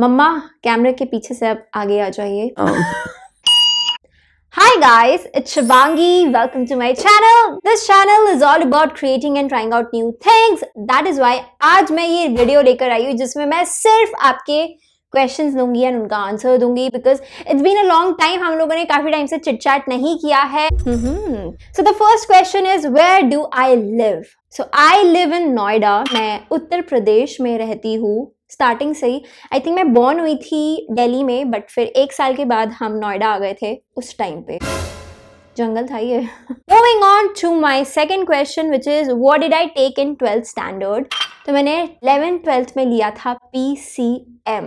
मम्मा कैमरे के पीछे से अब आगे आ जाइए oh. Hi guys, it's Shivangi. Welcome to my channel. This channel is all about creating and trying out new things. That is why आज मैं ये वीडियो लेकर आई हूँ जिसमें मैं सिर्फ आपके क्वेश्चन दूंगी एंड उनका आंसर दूंगी because it's been a long time हम लोगों ने काफी टाइम से चिटचाट नहीं किया है so the first question is where do I live so I live in Noida मैं उत्तर प्रदेश में रहती हूँ स्टार्टिंग से ही आई थिंक मैं बॉर्न हुई थी दिल्ली में बट फिर एक साल के बाद हम नोएडा आ गए थे उस टाइम पे जंगल था ये moving on to my second question which is what did I take in twelfth standard तो मैंने इलेवेंथ ट्वेल्थ में लिया था पी सी एम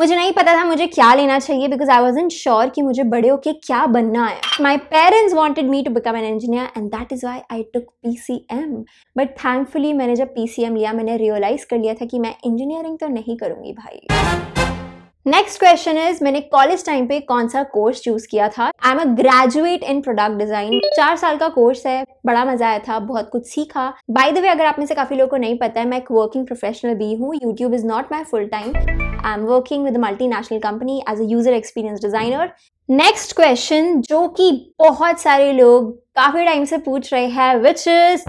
मुझे नहीं पता था मुझे क्या लेना चाहिए because I was unsure कि मुझे बड़े होके क्या बनना है my parents wanted me to become an engineer and that is why I took P C M but thankfully मैंने जब पी सी एम लिया मैंने रियलाइज़ कर लिया था कि मैं इंजीनियरिंग तो नहीं करूँगी भाई नेक्स्ट क्वेश्चन इज मैंने कॉलेज टाइम पे कौन सा कोर्स चूज किया था I am a graduate in product design चार साल का कोर्स है बड़ा मजा आया था बहुत कुछ सीखा बाय द वे अगर आप में से काफी लोगों को नहीं पता है मैं एक वर्किंग प्रोफेशनल भी हूँ YouTube is not my full time I am working with multinational company as a user experience designer next question जो कि बहुत सारे लोग काफी टाइम से पूछ रहे हैं which is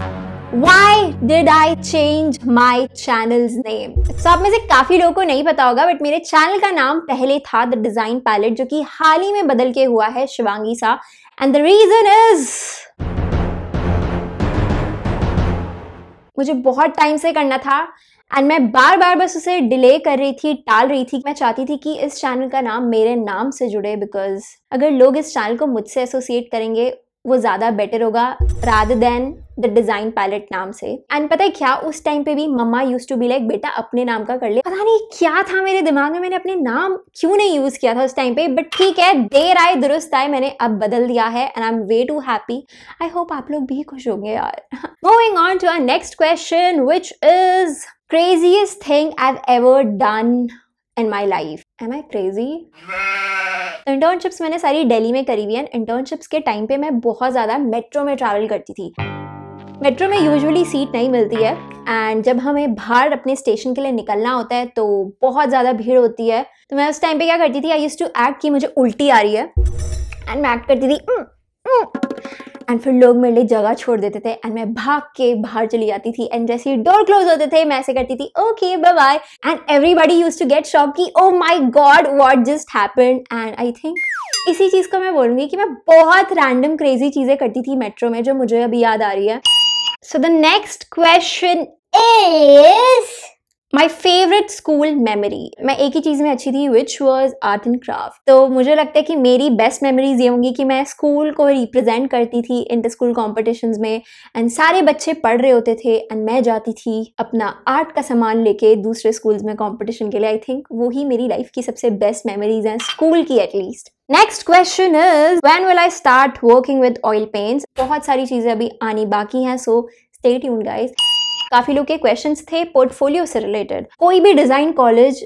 Why did I change my channel's name? So, आप में से काफी लोगों को नहीं पता होगा बट मेरे चैनल का नाम पहले था द डिजाइन पैलेट जो कि हाल ही में बदल के हुआ है शिवांगी सा एंड द रीजन इज मुझे बहुत टाइम से करना था एंड मैं बार बार बस उसे डिले कर रही थी टाल रही थी मैं चाहती थी कि इस चैनल का नाम मेरे नाम से जुड़े बिकॉज अगर लोग इस चैनल को मुझसे एसोसिएट करेंगे वो ज़्यादा बेटर होगा rather than the design palette नाम से एंड पता है क्या उस टाइम पे भी mamma use to be like बेटा अपने नाम का कर ले पता नहीं क्या था मेरे दिमाग में मैंने अपने नाम क्यों नहीं यूज़ किया था उस टाइम पे बट ठीक है देर आए दुरुस्त आए मैंने अब बदल दिया है and I am way too happy I hope आप लोग भी खुश होंगे यार moving on to our next question which is craziest thing I ever done in my life am I crazy तो इंटर्नशिप्स मैंने सारी दिल्ली में करी हुई है इंटर्नशिप्स के टाइम पे मैं बहुत ज़्यादा मेट्रो में ट्रैवल करती थी मेट्रो में यूजुअली सीट नहीं मिलती है एंड जब हमें बाहर अपने स्टेशन के लिए निकलना होता है तो बहुत ज़्यादा भीड़ होती है तो मैं उस टाइम पे क्या करती थी आई यूज़ टू एक्ट कि मुझे उल्टी आ रही है एंड मैं एक्ट करती थी एंड फिर लोग मेरे लिए जगह छोड़ देते थे एंड मैं भाग के बाहर चली जाती थी एंड जैसे ही डोर क्लोज होते थे मैं ऐसे करती थी okay bye bye and everybody use to get shock की oh my god what just happen and I think इसी चीज़ को मैं बोलूंगी कि मैं बहुत रैंडम क्रेजी चीज़ें करती थी मेट्रो में जो मुझे अभी याद आ रही है so the next question is my favourite school memory मैं एक ही चीज़ में अच्छी थी which was art and craft तो मुझे लगता है कि मेरी बेस्ट मेमोरीज ये होंगी कि मैं स्कूल को रिप्रेजेंट करती थी इंटर स्कूल कॉम्पिटिशन में एंड सारे बच्चे पढ़ रहे होते थे एंड मैं जाती थी अपना आर्ट का सामान लेके दूसरे स्कूल्स में कॉम्पिटिशन के लिए आई थिंक वो ही मेरी लाइफ की सबसे बेस्ट मेमोरीज हैं स्कूल की at least next question is when will I start working with oil paints बहुत सारी चीज़ें अभी आनी बाकी हैं सो स्टेट यून गाइज काफ़ी लोग के क्वेश्चन थे पोर्टफोलियो से रिलेटेड कोई भी डिज़ाइन कॉलेज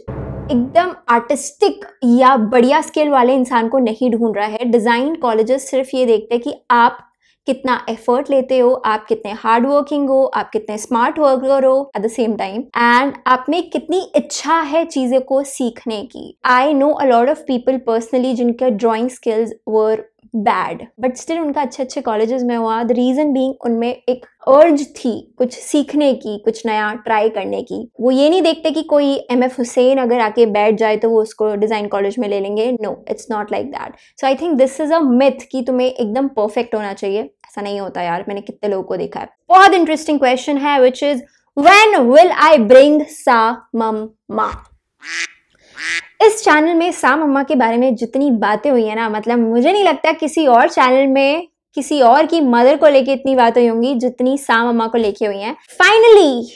एकदम आर्टिस्टिक या बढ़िया स्केल वाले इंसान को नहीं ढूंढ रहा है डिज़ाइन कॉलेजेस सिर्फ ये देखते हैं कि आप कितना एफर्ट लेते हो आप कितने हार्ड वर्किंग हो आप कितने स्मार्ट वर्कर हो at the same time and आप में कितनी इच्छा है चीजें को सीखने की I know a lot of people personally जिनके drawing skills were bad but still उनका अच्छे अच्छे कॉलेजेस में हुआ द रीज़न बींग उनमें एक अर्ज थी कुछ सीखने की कुछ नया ट्राई करने की वो ये नहीं देखते कि कोई एम एफ हुसैन अगर आके बैठ जाए तो वो उसको डिज़ाइन कॉलेज में ले लेंगे no it's not like that so I think this is a myth कि तुम्हें एकदम परफेक्ट होना चाहिए ऐसा नहीं होता यार मैंने कितने लोगों को देखा है बहुत इंटरेस्टिंग क्वेश्चन है which is when will I bring सा मम मा इस चैनल में साम अम्मा के बारे में जितनी बातें हुई है ना मतलब मुझे नहीं लगता किसी और चैनल में किसी और की मदर को लेके इतनी बात हुई होंगी जितनी साम अम्मा को लेके हुई है फाइनली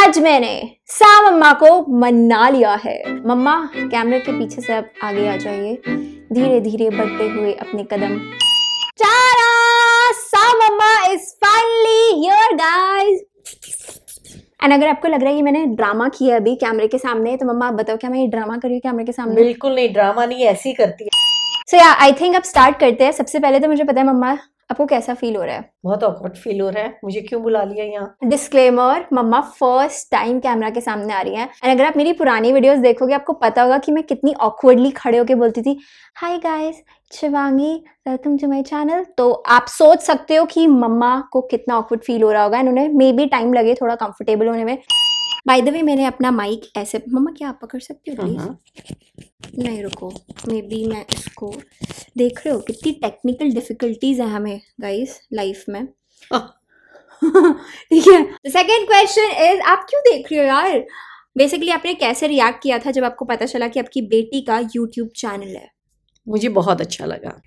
आज मैंने साम अम्मा को मना लिया है मम्मा कैमरे के पीछे से आप आगे आ जाइए धीरे धीरे बढ़ते हुए अपने कदम चारा एंड अगर आपको लग रहा है कि मैंने ड्रामा किया है अभी कैमरे के सामने तो मम्मा आप बताओ क्या मैं ये ड्रामा करी कैमरे के सामने बिल्कुल नहीं ड्रामा नहीं ऐसी करती है सो या आई थिंक आप स्टार्ट करते हैं सबसे पहले तो मुझे पता है मम्मा आपको कैसा फील हो रहा है बहुत ऑकवर्ड फील हो रहा है मुझे क्यों बुला लिया यहाँ disclaimer mamma first time camera के सामने आ रही है एंड अगर आप मेरी पुरानी वीडियोस देखोगे आपको पता होगा कि मैं कितनी ऑकवर्डली खड़े होकर बोलती थी hi guys Shivangi welcome to my channel तो आप सोच सकते हो कि मम्मा को कितना ऑकवर्ड फील हो रहा होगा इन्होंने मे बी टाइम लगे थोड़ा कंफर्टेबल होने में बाय द वे मैंने अपना माइक ऐसे मम्मा क्या आप पकड़ सकते हो प्लीज नहीं रुको मे बी मैं इसको देख रहे हो कितनी टेक्निकल डिफिकल्टीज है हमें गाइस लाइफ में हाँ। ठीक है सेकेंड क्वेश्चन इज आप क्यों देख रहे हो यार बेसिकली आपने कैसे रिएक्ट किया था जब आपको पता चला कि आपकी बेटी का यूट्यूब चैनल है मुझे बहुत अच्छा लगा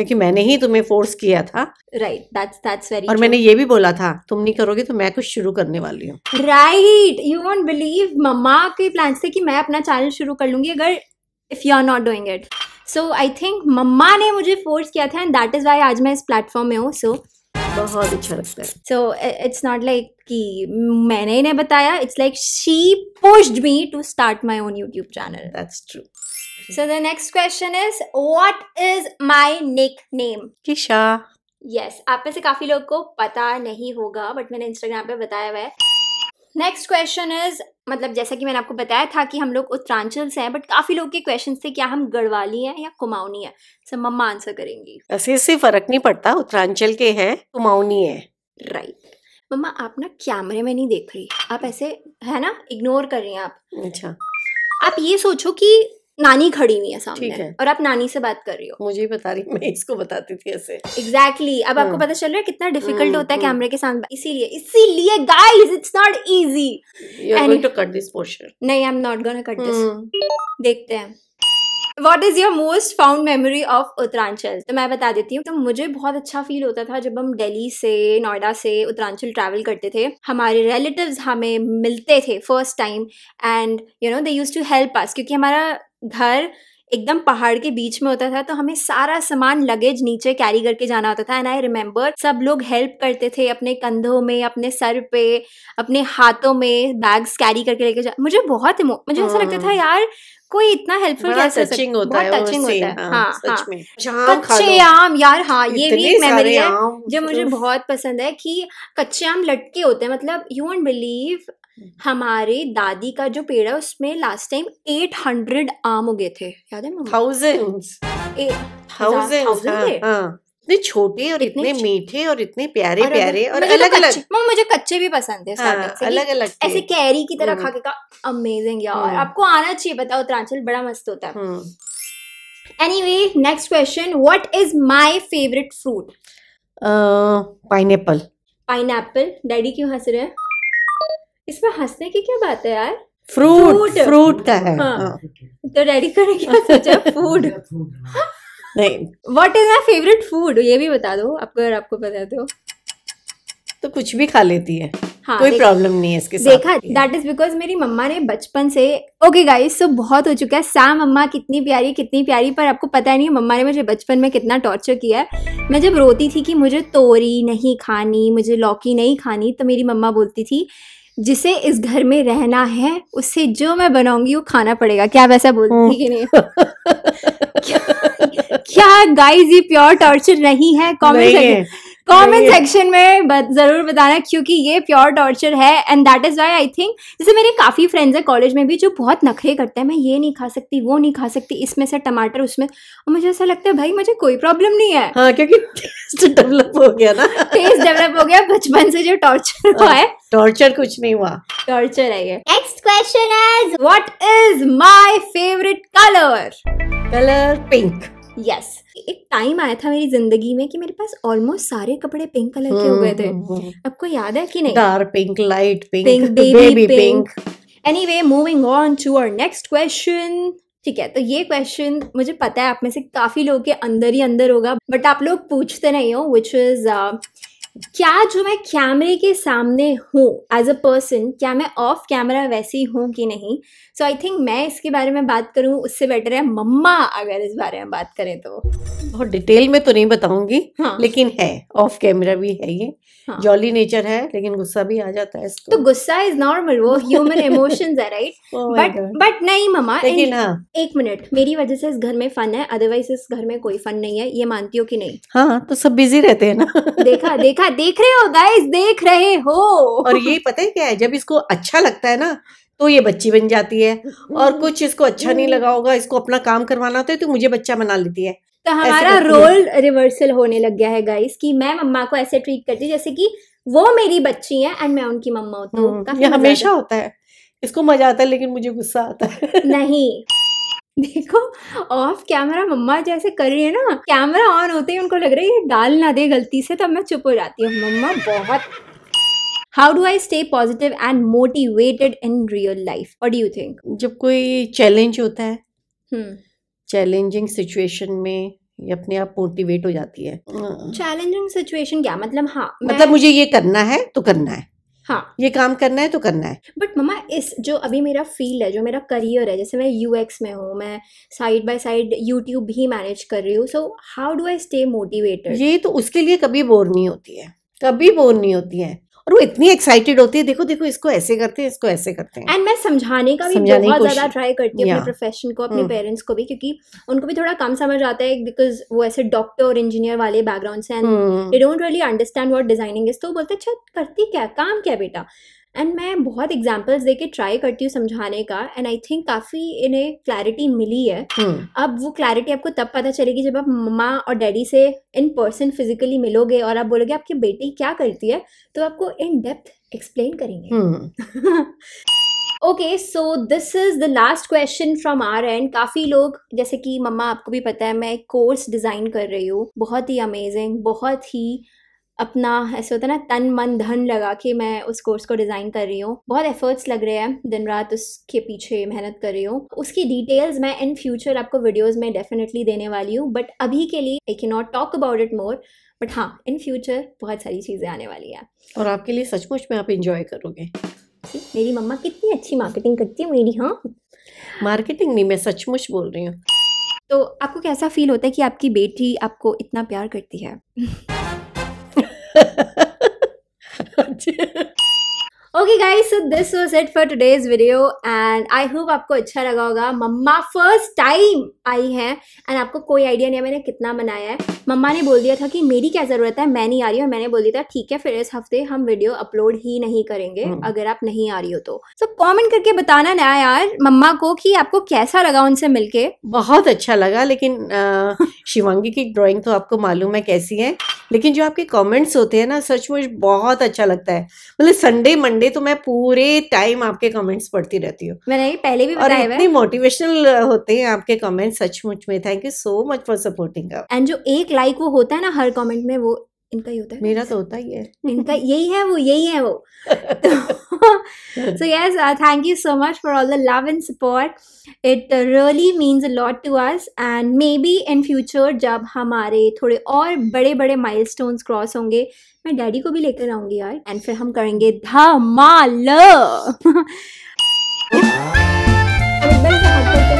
क्योंकि मैंने ही तुम्हें फोर्स किया था राइट दैट्स दैट्स वेरी और मैंने ये भी बोला था तुम नहीं करोगे तो मैं कुछ शुरू करने वाली हूँ right you won't believe mamma के प्लान थे कि मैं अपना चैनल शुरू कर लूंगी अगर if you are not doing it so I think mamma ने मुझे फोर्स किया था एंड दैट इज वाई आज मैं इस प्लेटफॉर्म में हूँ सो so, बहुत अच्छा लगता है सो इट्स नॉट लाइक कि मैंने इन्हें बताया it's like she pushed me to start my own YouTube channel that's true So the next question is what is my nickname? Kisha. Yes, आप में से काफी लोग को पता नहीं होगा बट मैंने इंस्टाग्राम पे बताया हुआ है नेक्स्ट क्वेश्चन इज मतलब जैसा कि मैंने आपको बताया था कि हम लोग उत्तरांचल से हैं बट काफी लोग के क्वेश्चन थे क्या हम गढ़वाली हैं या कुमाऊनी है सर so, मम्मा आंसर करेंगी ऐसे से फर्क नहीं पड़ता उत्तरांचल के हैं कुमाऊनी है राइट right. मम्मा आप ना कैमरे में नहीं देख रही आप ऐसे है ना इग्नोर कर रही हैं आप अच्छा आप ये सोचो कि नानी खड़ी हुई है सामने है। और आप नानी से बात कर रही हो मुझे ही बता रही मैं इसको बताती थी ऐसे एग्जैक्टली exactly. अब आपको हाँ। पता चल रहा है कितना डिफिकल्ट हाँ, होता है कैमरे हाँ। के सामने इसीलिए इसीलिए guys it's not easy you are going to cut this portion नहीं I am not gonna cut this देखते हैं what is your most fond memory of Uttaranchal तो मैं बता देती हूँ तो मुझे बहुत अच्छा फील होता था जब हम दिल्ली से नोएडा से उत्तरांचल ट्रैवल करते थे हमारे रिलेटिव हमें मिलते थे first time and you know they use to help us क्योंकि हमारा घर एकदम पहाड़ के बीच में होता था तो हमें सारा सामान लगेज नीचे कैरी करके जाना होता था एंड आई रिमेम्बर सब लोग हेल्प करते थे अपने कंधों में अपने सर पे अपने हाथों में बैग्स कैरी करके लेके जा मुझे बहुत मुझे ऐसा लगता था हाँ। यार कोई इतना हेल्पफुल कैसे टचिंग होता है टचिंग होता है हाँ, हाँ, हाँ। में कच्चे आम यार हाँ ये भी एक मेमोरी है जो मुझे मतलब बहुत पसंद है कि कच्चे आम लटके होते हैं मतलब यू वोंट बिलीव हम्म। हमारे दादी का जो पेड़ है उसमें लास्ट टाइम एट हंड्रेड आम उगे थे याद है हाँ, हाँ। इतने छोटे और इतने, इतने मीठे और इतने प्यारे और प्यारे और तो अलग अलग मम्मा मुझे कच्चे भी पसंद है हाँ, अलग अलग ऐसे कैरी की तरह हम्म। खाके का अमेजिंग यार हम्म। आपको आना चाहिए बताओ उत्तरांचल बड़ा मस्त होता है anyway next question what is my favourite fruit pineapple pineapple daddy क्यों हंस रहे हैं इसमें हंसने की क्या बात है यार फ्रूट फ्रूट का है हाँ, हाँ। तो डैडी का क्या सोचा फूड नहीं what is my favourite food ये भी बता दो आपको अगर आपको बता दो तो।, तो कुछ भी खा लेती है हाँ, कोई प्रॉब्लम नहीं है इसके साथ देखा दैट इज बिकॉज मेरी मम्मा ने बचपन से ओके गाइस सो बहुत हो चुका है सा मम्मा कितनी प्यारी कितनी प्यारी पर आपको पता नहीं मम्मा ने मुझे बचपन में कितना टॉर्चर किया है मैं जब रोती थी कि मुझे तोरी नहीं खानी मुझे लौकी नहीं खानी तो मेरी मम्मा बोलती थी जिसे इस घर में रहना है उससे जो मैं बनाऊंगी वो खाना पड़ेगा क्या वैसा बोलती कि नहीं हम्म। क्या, क्या गाइस ये प्योर टॉर्चर नहीं है कॉमेडी कमेंट सेक्शन में जरूर बताना क्योंकि ये प्योर टॉर्चर है and that is why I think जैसे मेरे काफ़ी फ्रेंड्स हैं कॉलेज में भी जो बहुत नखरे करते हैं मैं ये नहीं खा सकती वो नहीं खा सकती इसमें से टमाटर उसमें और मुझे ऐसा लगता है भाई मुझे कोई प्रॉब्लम नहीं है हाँ क्योंकि टेस्ट डेवलप हो गया ना टेस्ट डेवलप हो गया बचपन से जो टॉर्चर हाँ, हुआ है टॉर्चर कुछ नहीं हुआ टॉर्चर है ये next question is what is my favourite colour colour pink yes yes. एक टाइम आया था मेरी जिंदगी में कि मेरे पास ऑलमोस्ट सारे कपड़े पिंक कलर के हो गए थे आपको हम्म, हम्म, हम्म। याद है कि नहीं dark pink light pink baby pink we moving on to our next question ठीक है तो ये क्वेश्चन मुझे पता है आप में से काफी लोगों के अंदर ही अंदर होगा बट आप लोग पूछते नहीं हो विच इज क्या जो मैं कैमरे के सामने हूँ एज अ पर्सन क्या मैं ऑफ कैमरा वैसी हूँ कि नहीं सो आई थिंक मैं इसके बारे में बात करूँ उससे बेटर है मम्मा अगर इस बारे में बात करें तो बहुत डिटेल में तो नहीं बताऊंगी हाँ. लेकिन है ऑफ कैमरा भी है ये हाँ. जॉली नेचर है लेकिन गुस्सा भी आ जाता है इसको तो गुस्सा इज नॉर्मल वो ह्यूमन इमोशंस है राइट बट बट नहीं मम्मा लेकिन हाँ एक मिनट मेरी वजह से इस घर में फन है अदरवाइज इस घर में कोई फन नहीं है ये मानती हो कि नहीं हाँ तो सब बिजी रहते हैं ना देखा देखा देखा देख रहे हो गाइस देख रहे हो और ये पता है क्या है जब इसको अच्छा लगता है ना तो ये बच्ची बन जाती है और हम्म। कुछ इसको अच्छा नहीं हम्म। लगा होगा इसको अपना काम करवाना होता है तो मुझे बच्चा बना लेती है तो हमारा रोल रिवर्सल होने लग गया है गाइस कि मैं मम्मा को ऐसे ट्रीट करती हूँ जैसे कि वो मेरी बच्ची है एंड मैं उनकी मम्मा होती हूँ हम्म, हमेशा होता है इसको मजा आता है लेकिन मुझे गुस्सा आता है नहीं देखो ऑफ कैमरा मम्मा जैसे कर रही है ना कैमरा ऑन होते ही उनको लग रहा है ये डाल ना दे गलती से तब मैं चुप हो जाती हूँ मम्मा बहुत how do I stay positive and motivated in real life what you think जब कोई चैलेंज होता है चैलेंजिंग hmm. सिचुएशन में ये अपने आप मोटिवेट हो जाती है चैलेंजिंग सिचुएशन क्या मतलब हाँ मतलब मुझे ये करना है तो करना है हाँ ये काम करना है तो करना है बट ममा इस जो अभी मेरा फील्ड है जो मेरा करियर है जैसे मैं यू में हूँ मैं साइड बाई साइड यूट्यूब भी मैनेज कर रही हूँ so how do I stay motivated ये तो उसके लिए कभी बोर नहीं होती है कभी बोर नहीं होती है और वो इतनी एक्साइटेड होती है देखो देखो इसको ऐसे करते हैं इसको ऐसे करते हैं एंड मैं समझाने का भी समझाने बहुत ज्यादा ट्राई करती हूँ अपने प्रोफेशन को अपने पेरेंट्स hmm. को भी क्योंकि उनको भी थोड़ा कम समझ आता है बिकॉज वो ऐसे डॉक्टर और इंजीनियर वाले बैकग्राउंड से and don't really understand what designing is तो बोलते अच्छा करती क्या काम क्या बेटा एंड मैं बहुत एग्जाम्पल्स दे के ट्राई करती हूँ समझाने का एंड आई थिंक काफ़ी इन्हें क्लैरिटी मिली है hmm. अब वो क्लैरिटी आपको तब पता चलेगी जब आप मम्मा और डैडी से इन पर्सन फिजिकली मिलोगे और आप बोलोगे आपकी बेटी क्या करती है तो आपको इन डेप्थ एक्सप्लेन करेंगे okay so this is the last question from our and काफ़ी लोग जैसे कि मम्मा आपको भी पता है मैं एक कोर्स डिज़ाइन कर रही हूँ बहुत ही अमेजिंग बहुत ही अपना ऐसे होता है ना तन मन धन लगा के मैं उस कोर्स को डिज़ाइन कर रही हूँ बहुत एफर्ट्स लग रहे हैं दिन रात उसके पीछे मेहनत कर रही हूँ उसकी डिटेल्स मैं इन फ्यूचर आपको वीडियोज़ में डेफिनेटली देने वाली हूँ बट अभी के लिए I can not talk about it more but हाँ इन फ्यूचर बहुत सारी चीज़ें आने वाली है और आपके लिए सचमुच में आप इंजॉय करोगे मेरी मम्मा कितनी अच्छी मार्केटिंग करती है मेरी हाँ मार्केटिंग नहीं मैं सचमुच बोल रही हूँ तो आपको कैसा फील होता है कि आपकी बेटी आपको इतना प्यार करती है guys so this was it for today's video and I hope आपको अच्छा लगा होगा मम्मा फर्स्ट टाइम आई है एंड आपको कोई आइडिया नहीं है मैंने कितना बनाया है मम्मा ने बोल दिया था कि मेरी क्या ज़रूरत है मैं नहीं आ रही हूँ मैंने बोल दिया था ठीक है फिर इस हफ्ते हम वीडियो अपलोड ही नहीं करेंगे hmm. अगर आप नहीं आ रही हो तो सो so, कॉमेंट करके बताना ना यार मम्मा को कि आपको कैसा लगा उनसे मिलके बहुत अच्छा लगा लेकिन शिवांगी की ड्रॉइंग तो आपको मालूम है कैसी है लेकिन जो आपके कमेंट्स होते हैं ना सचमुच बहुत अच्छा लगता है मतलब संडे मंडे तो मैं पूरे टाइम आपके कमेंट्स पढ़ती रहती हूँ मैंने पहले भी और इतने मोटिवेशनल होते हैं आपके कमेंट्स सचमुच में thank you so much for supporting and जो एक लाइक वो होता है ना हर कॉमेंट में वो इनका ही होता है मेरा तो होता ही है इनका यही है वो यही है वो so yes thank you so much for all the love and support it really means lot to us and maybe in future जब हमारे थोड़े और बड़े बड़े माइल क्रॉस होंगे मैं डैडी को भी लेकर आऊंगी यार एंड फिर हम करेंगे धमाल